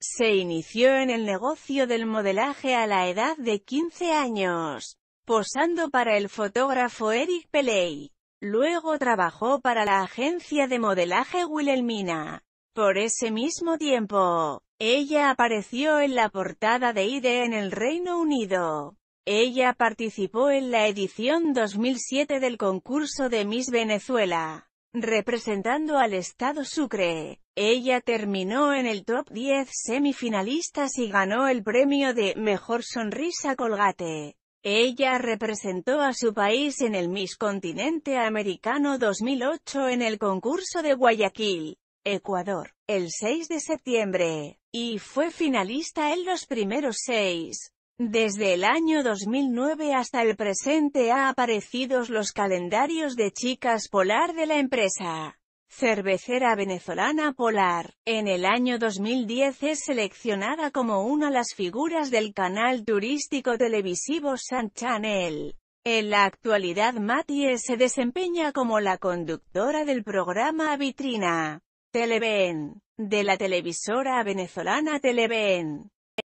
Se inició en el negocio del modelaje a la edad de 15 años, posando para el fotógrafo Eric Peley. Luego trabajó para la agencia de modelaje Wilhelmina. Por ese mismo tiempo, ella apareció en la portada de IDE en el Reino Unido. Ella participó en la edición 2007 del concurso de Miss Venezuela representando al estado Sucre. Ella terminó en el top 10 semifinalistas y ganó el premio de Mejor Sonrisa Colgate. Ella representó a su país en el Miss Continente Americano 2008 en el concurso de Guayaquil, Ecuador, el 6 de septiembre, y fue finalista en los primeros seis. Desde el año 2009 hasta el presente ha aparecidos los calendarios de chicas polar de la empresa. Cervecera venezolana polar. En el año 2010 es seleccionada como una de las figuras del canal turístico televisivo San Channel. En la actualidad Matie se desempeña como la conductora del programa Vitrina. Televen. De la televisora venezolana Televen.